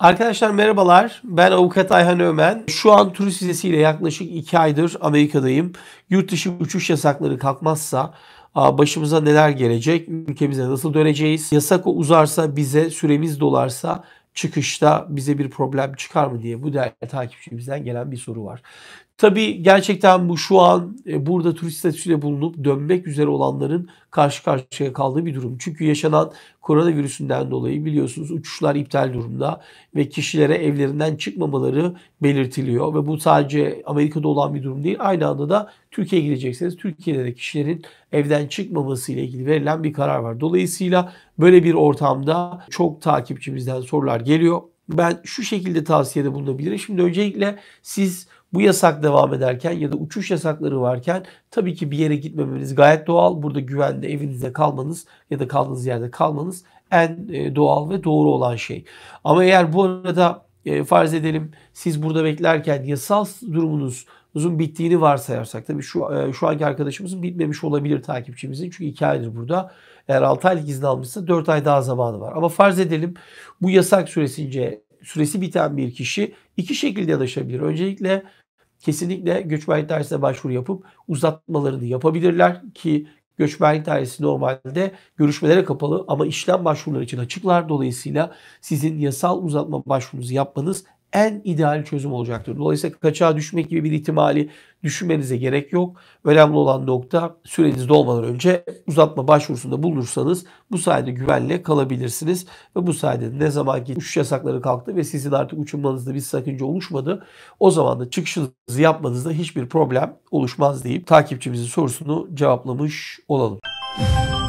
Arkadaşlar merhabalar. Ben avukat Ayhan Ömen. Şu an turist vizesiyle yaklaşık 2 aydır Amerika'dayım. Yurt dışı uçuş yasakları kalkmazsa başımıza neler gelecek? Ülkemize nasıl döneceğiz? Yasak uzarsa bize, süremiz dolarsa çıkışta bize bir problem çıkar mı diye bu değerli takipçimizden gelen bir soru var. Tabi gerçekten bu şu an e, burada turist statüsüyle bulunup dönmek üzere olanların karşı karşıya kaldığı bir durum. Çünkü yaşanan koronavirüsünden dolayı biliyorsunuz uçuşlar iptal durumda ve kişilere evlerinden çıkmamaları belirtiliyor. Ve bu sadece Amerika'da olan bir durum değil aynı anda da Türkiye'ye gidecekseniz Türkiye'de de kişilerin evden çıkmaması ile ilgili verilen bir karar var. Dolayısıyla böyle bir ortamda çok takipçimizden sorular geliyor. Ben şu şekilde tavsiyede bulunabilirim. Şimdi öncelikle siz bu yasak devam ederken ya da uçuş yasakları varken tabii ki bir yere gitmemeniz gayet doğal. Burada güvende evinizde kalmanız ya da kaldığınız yerde kalmanız en e, doğal ve doğru olan şey. Ama eğer bu arada e, farz edelim siz burada beklerken yasal durumunuz uzun bittiğini varsayarsak. Tabii şu e, şu anki arkadaşımızın bitmemiş olabilir takipçimizin. Çünkü 2 aydır burada. Eğer 6 aylık izin almışsa 4 ay daha zamanı var. Ama farz edelim bu yasak süresince süresi biten bir kişi iki şekilde yaşayabilir. Öncelikle kesinlikle göçmenlik dairesine başvuru yapıp uzatmalarını yapabilirler ki göçmenlik dairesi normalde görüşmelere kapalı ama işlem başvuruları için açıklar. Dolayısıyla sizin yasal uzatma başvurunuzu yapmanız en ideal çözüm olacaktır. Dolayısıyla kaçağa düşmek gibi bir ihtimali düşünmenize gerek yok. Önemli olan nokta sürenizde dolmadan önce uzatma başvurusunda bulursanız bu sayede güvenle kalabilirsiniz. Ve bu sayede ne zaman ki uçuş yasakları kalktı ve sizin artık uçunmanızda bir sakınca oluşmadı. O zaman da çıkışınızı yapmanızda hiçbir problem oluşmaz deyip takipçimizin sorusunu cevaplamış olalım. Müzik